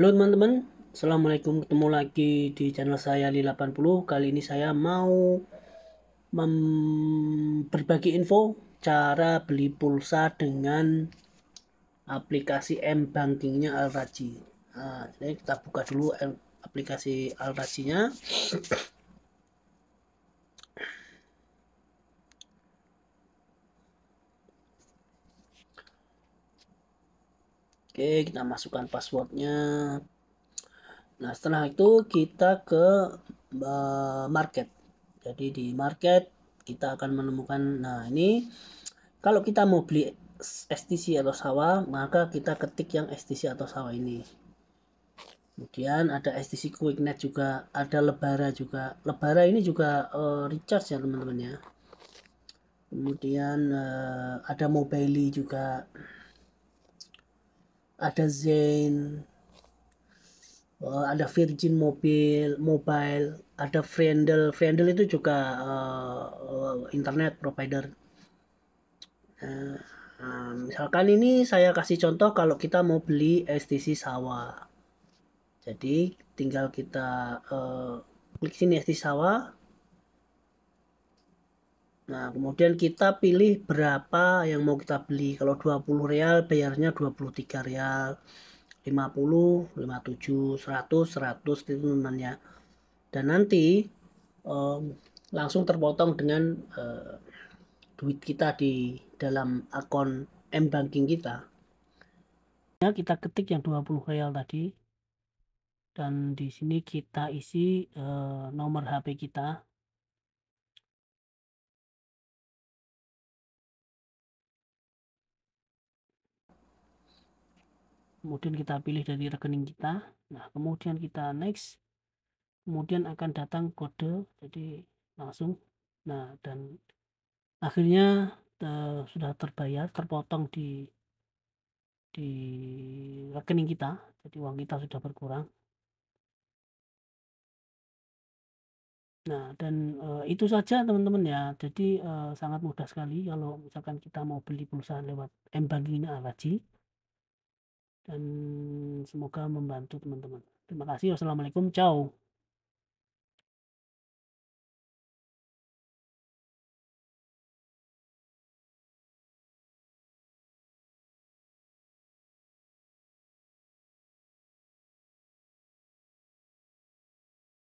Halo teman-teman, Assalamualaikum ketemu lagi di channel saya di 80 Kali ini saya mau berbagi info cara beli pulsa dengan aplikasi M-Bankingnya Alraji nah, Jadi kita buka dulu aplikasi Alraji nya Oke, kita masukkan passwordnya. Nah, setelah itu kita ke eh, market. Jadi di market kita akan menemukan nah ini kalau kita mau beli STC atau sawah, maka kita ketik yang STC atau sawah ini. Kemudian ada STC QuickNet juga, ada Lebara juga. Lebara ini juga uh, recharge ya, teman-teman ya. Kemudian uh, ada Mobile juga ada Zen, eh, ada Virgin Mobile, Mobile, ada Friendel. Friendel itu juga uh, internet provider. Uh, misalkan ini saya kasih contoh kalau kita mau beli STC Sawa. Jadi tinggal kita uh, klik sini STC Sawa, Nah, kemudian kita pilih berapa yang mau kita beli. Kalau 20 real bayarnya 23 real. 50, 57, 100, 100 itu nanya. Dan nanti um, langsung terpotong dengan uh, duit kita di dalam akun M banking kita. Ya, kita ketik yang 20 real tadi. Dan di sini kita isi uh, nomor HP kita kemudian kita pilih dari rekening kita nah kemudian kita next kemudian akan datang kode jadi langsung nah dan akhirnya sudah terbayar terpotong di di rekening kita jadi uang kita sudah berkurang Nah, dan e, itu saja teman-teman ya. Jadi e, sangat mudah sekali kalau misalkan kita mau beli pulsa lewat M-Banking Alaji. Dan semoga membantu teman-teman. Terima kasih. Wassalamualaikum. Ciao.